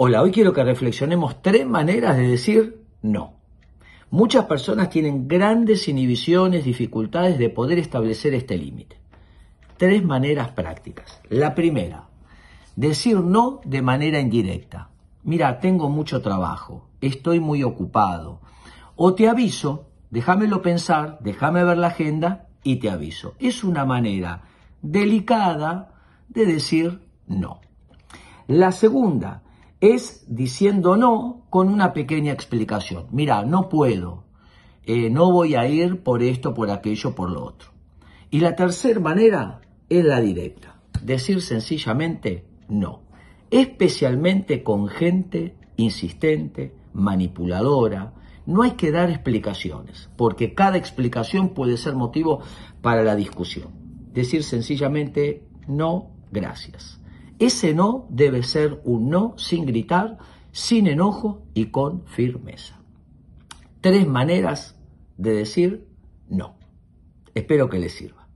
Hola, hoy quiero que reflexionemos tres maneras de decir no. Muchas personas tienen grandes inhibiciones, dificultades de poder establecer este límite. Tres maneras prácticas. La primera, decir no de manera indirecta. Mira, tengo mucho trabajo, estoy muy ocupado. O te aviso, déjamelo pensar, déjame ver la agenda y te aviso. Es una manera delicada de decir no. La segunda, es diciendo no con una pequeña explicación. Mira, no puedo, eh, no voy a ir por esto, por aquello, por lo otro. Y la tercera manera es la directa, decir sencillamente no, especialmente con gente insistente, manipuladora. No hay que dar explicaciones, porque cada explicación puede ser motivo para la discusión. Decir sencillamente no, gracias. Ese no debe ser un no sin gritar, sin enojo y con firmeza. Tres maneras de decir no. Espero que les sirva.